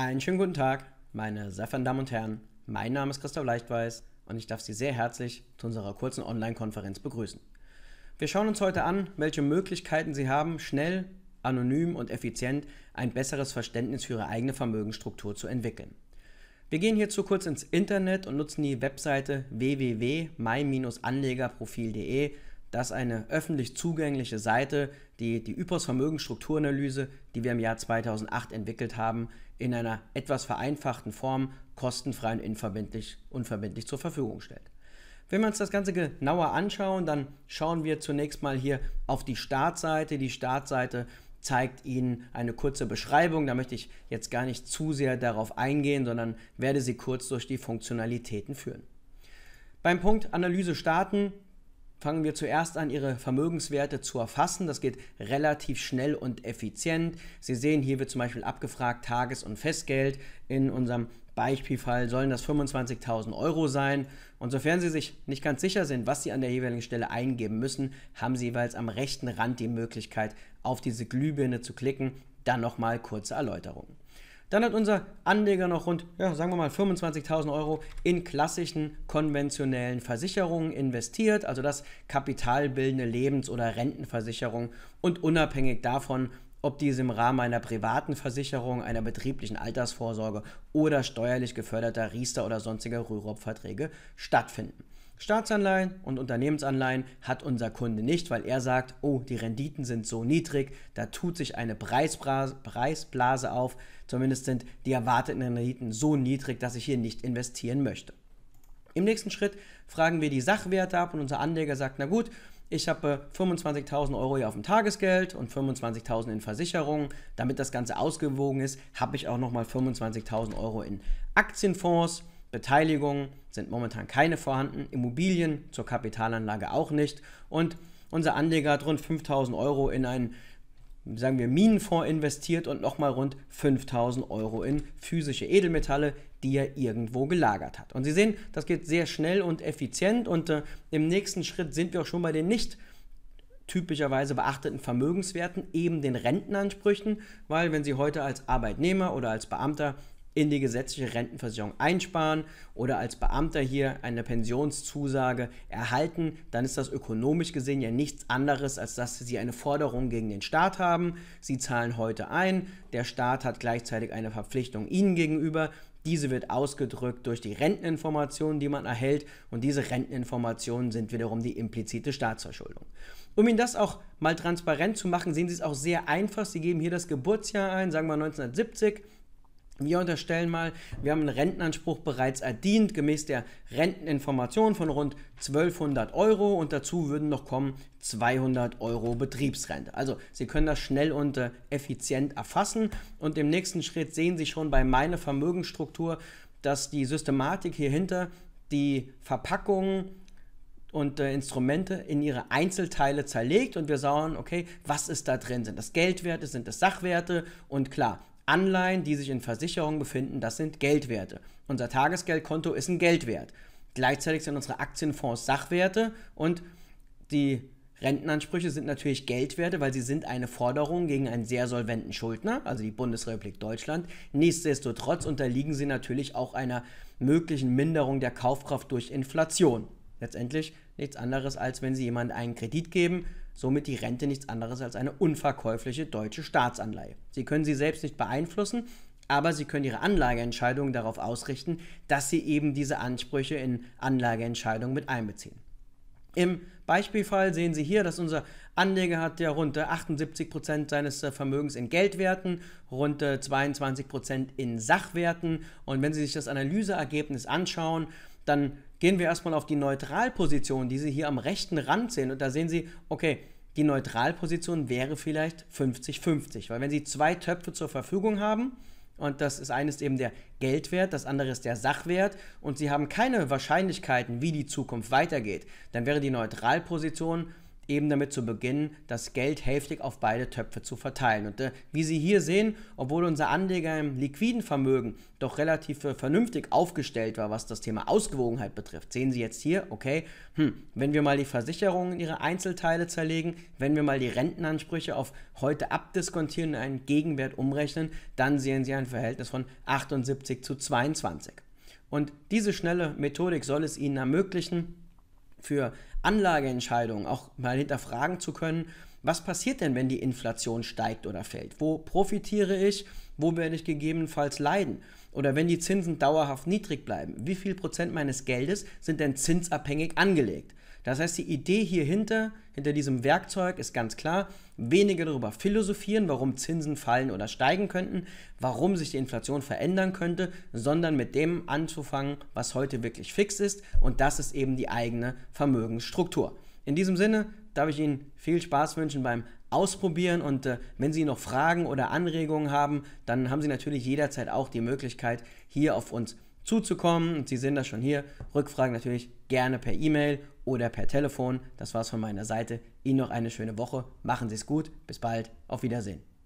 Einen schönen guten Tag, meine sehr verehrten Damen und Herren. Mein Name ist Christoph Leichtweiß und ich darf Sie sehr herzlich zu unserer kurzen Online-Konferenz begrüßen. Wir schauen uns heute an, welche Möglichkeiten Sie haben, schnell, anonym und effizient ein besseres Verständnis für Ihre eigene Vermögensstruktur zu entwickeln. Wir gehen hierzu kurz ins Internet und nutzen die Webseite www.my-anlegerprofil.de dass eine öffentlich zugängliche Seite, die die Übers Vermögensstrukturanalyse, die wir im Jahr 2008 entwickelt haben, in einer etwas vereinfachten Form kostenfrei und unverbindlich, unverbindlich zur Verfügung stellt. Wenn wir uns das Ganze genauer anschauen, dann schauen wir zunächst mal hier auf die Startseite. Die Startseite zeigt Ihnen eine kurze Beschreibung. Da möchte ich jetzt gar nicht zu sehr darauf eingehen, sondern werde Sie kurz durch die Funktionalitäten führen. Beim Punkt Analyse starten fangen wir zuerst an, Ihre Vermögenswerte zu erfassen. Das geht relativ schnell und effizient. Sie sehen, hier wird zum Beispiel abgefragt Tages- und Festgeld. In unserem Beispielfall sollen das 25.000 Euro sein. Und sofern Sie sich nicht ganz sicher sind, was Sie an der jeweiligen Stelle eingeben müssen, haben Sie jeweils am rechten Rand die Möglichkeit, auf diese Glühbirne zu klicken. Dann nochmal kurze Erläuterungen. Dann hat unser Anleger noch rund, ja, sagen wir mal, 25.000 Euro in klassischen konventionellen Versicherungen investiert, also das kapitalbildende Lebens- oder Rentenversicherung und unabhängig davon, ob diese im Rahmen einer privaten Versicherung, einer betrieblichen Altersvorsorge oder steuerlich geförderter Riester oder sonstiger Rürup-Verträge stattfinden. Staatsanleihen und Unternehmensanleihen hat unser Kunde nicht, weil er sagt, oh, die Renditen sind so niedrig, da tut sich eine Preisblase, Preisblase auf, zumindest sind die erwarteten Renditen so niedrig, dass ich hier nicht investieren möchte. Im nächsten Schritt fragen wir die Sachwerte ab und unser Anleger sagt, na gut, ich habe 25.000 äh, Euro hier auf dem Tagesgeld und 25.000 in Versicherungen. Damit das Ganze ausgewogen ist, habe ich auch nochmal 25.000 Euro in Aktienfonds. Beteiligungen sind momentan keine vorhanden, Immobilien zur Kapitalanlage auch nicht und unser Anleger hat rund 5000 Euro in einen, sagen wir, Minenfonds investiert und nochmal rund 5000 Euro in physische Edelmetalle, die er irgendwo gelagert hat. Und Sie sehen, das geht sehr schnell und effizient und äh, im nächsten Schritt sind wir auch schon bei den nicht typischerweise beachteten Vermögenswerten, eben den Rentenansprüchen, weil wenn Sie heute als Arbeitnehmer oder als Beamter in die gesetzliche Rentenversicherung einsparen oder als Beamter hier eine Pensionszusage erhalten, dann ist das ökonomisch gesehen ja nichts anderes, als dass Sie eine Forderung gegen den Staat haben. Sie zahlen heute ein, der Staat hat gleichzeitig eine Verpflichtung Ihnen gegenüber. Diese wird ausgedrückt durch die Renteninformationen, die man erhält und diese Renteninformationen sind wiederum die implizite Staatsverschuldung. Um Ihnen das auch mal transparent zu machen, sehen Sie es auch sehr einfach. Sie geben hier das Geburtsjahr ein, sagen wir 1970 wir unterstellen mal, wir haben einen Rentenanspruch bereits erdient, gemäß der Renteninformation von rund 1200 Euro und dazu würden noch kommen 200 Euro Betriebsrente. Also Sie können das schnell und äh, effizient erfassen und im nächsten Schritt sehen Sie schon bei meiner Vermögensstruktur, dass die Systematik hier hinter die Verpackungen und äh, Instrumente in ihre Einzelteile zerlegt und wir schauen, okay, was ist da drin? Sind das Geldwerte, sind das Sachwerte? Und klar, Anleihen, die sich in Versicherungen befinden, das sind Geldwerte. Unser Tagesgeldkonto ist ein Geldwert. Gleichzeitig sind unsere Aktienfonds Sachwerte und die Rentenansprüche sind natürlich Geldwerte, weil sie sind eine Forderung gegen einen sehr solventen Schuldner, also die Bundesrepublik Deutschland. Nichtsdestotrotz unterliegen sie natürlich auch einer möglichen Minderung der Kaufkraft durch Inflation. Letztendlich nichts anderes, als wenn sie jemand einen Kredit geben, somit die Rente nichts anderes als eine unverkäufliche deutsche Staatsanleihe. Sie können sie selbst nicht beeinflussen, aber sie können ihre Anlageentscheidungen darauf ausrichten, dass sie eben diese Ansprüche in Anlageentscheidungen mit einbeziehen. Im Beispielfall sehen Sie hier, dass unser Anleger hat ja rund 78% seines äh, Vermögens in Geldwerten, rund 22% in Sachwerten. Und wenn Sie sich das Analyseergebnis anschauen, dann Gehen wir erstmal auf die Neutralposition, die Sie hier am rechten Rand sehen. Und da sehen Sie, okay, die Neutralposition wäre vielleicht 50-50. Weil wenn Sie zwei Töpfe zur Verfügung haben, und das ist eines eben der Geldwert, das andere ist der Sachwert und Sie haben keine Wahrscheinlichkeiten, wie die Zukunft weitergeht, dann wäre die Neutralposition 50 eben damit zu beginnen, das Geld hälftig auf beide Töpfe zu verteilen. Und äh, wie Sie hier sehen, obwohl unser Anleger im liquiden Vermögen doch relativ äh, vernünftig aufgestellt war, was das Thema Ausgewogenheit betrifft, sehen Sie jetzt hier, okay, hm, wenn wir mal die Versicherungen in ihre Einzelteile zerlegen, wenn wir mal die Rentenansprüche auf heute abdiskontieren und einen Gegenwert umrechnen, dann sehen Sie ein Verhältnis von 78 zu 22. Und diese schnelle Methodik soll es Ihnen ermöglichen, für Anlageentscheidungen auch mal hinterfragen zu können, was passiert denn, wenn die Inflation steigt oder fällt? Wo profitiere ich? Wo werde ich gegebenenfalls leiden? Oder wenn die Zinsen dauerhaft niedrig bleiben, wie viel Prozent meines Geldes sind denn zinsabhängig angelegt? Das heißt, die Idee hier hinter, hinter diesem Werkzeug ist ganz klar, weniger darüber philosophieren, warum Zinsen fallen oder steigen könnten, warum sich die Inflation verändern könnte, sondern mit dem anzufangen, was heute wirklich fix ist und das ist eben die eigene Vermögensstruktur. In diesem Sinne darf ich Ihnen viel Spaß wünschen beim Ausprobieren und äh, wenn Sie noch Fragen oder Anregungen haben, dann haben Sie natürlich jederzeit auch die Möglichkeit, hier auf uns zu zuzukommen. Und Sie sehen das schon hier. Rückfragen natürlich gerne per E-Mail oder per Telefon. Das war es von meiner Seite. Ihnen noch eine schöne Woche. Machen Sie es gut. Bis bald. Auf Wiedersehen.